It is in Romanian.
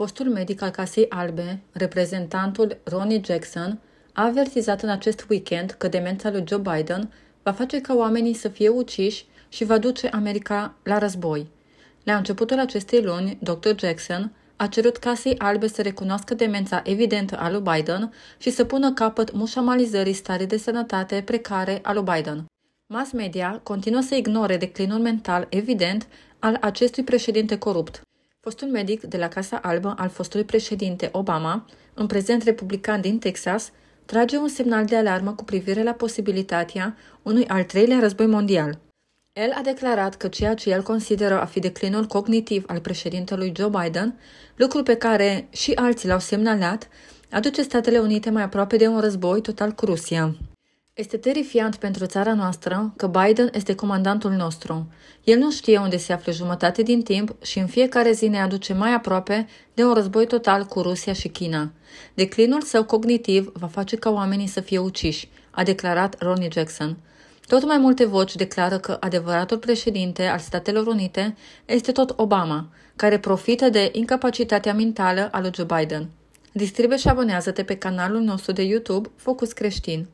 Fostul medic al Casei Albe, reprezentantul Ronnie Jackson, a avertizat în acest weekend că demența lui Joe Biden va face ca oamenii să fie uciși și va duce America la război. La începutul acestei luni, Dr. Jackson a cerut Casei Albe să recunoască demența evidentă a lui Biden și să pună capăt mușamalizării starei de sănătate precare a lui Biden. Mass media continuă să ignore declinul mental evident al acestui președinte corupt. Fostul medic de la Casa Albă al fostului președinte Obama, în prezent republican din Texas, trage un semnal de alarmă cu privire la posibilitatea unui al treilea război mondial. El a declarat că ceea ce el consideră a fi declinul cognitiv al președintelui Joe Biden, lucru pe care și alții l-au semnalat, aduce Statele Unite mai aproape de un război total cu Rusia. Este terifiant pentru țara noastră că Biden este comandantul nostru. El nu știe unde se află jumătate din timp și în fiecare zi ne aduce mai aproape de un război total cu Rusia și China. Declinul său cognitiv va face ca oamenii să fie uciși, a declarat Ronnie Jackson. Tot mai multe voci declară că adevăratul președinte al Statelor Unite este tot Obama, care profită de incapacitatea mentală a lui Joe Biden. Distribuie și abonează-te pe canalul nostru de YouTube Focus Creștin.